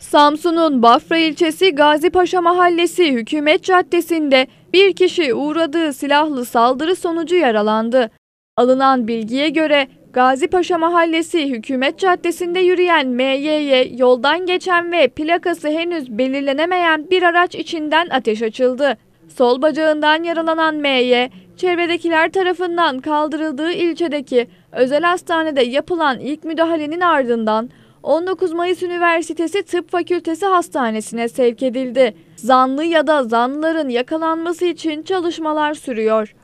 Samsun'un Bafra ilçesi Gazi Paşa Mahallesi Hükümet Caddesi'nde bir kişi uğradığı silahlı saldırı sonucu yaralandı. Alınan bilgiye göre Gazi Paşa Mahallesi Hükümet Caddesi'nde yürüyen MYY yoldan geçen ve plakası henüz belirlenemeyen bir araç içinden ateş açıldı. Sol bacağından yaralanan MY, çevredekiler tarafından kaldırıldığı ilçedeki özel hastanede yapılan ilk müdahalenin ardından 19 Mayıs Üniversitesi Tıp Fakültesi Hastanesi'ne sevk edildi. Zanlı ya da zanlıların yakalanması için çalışmalar sürüyor.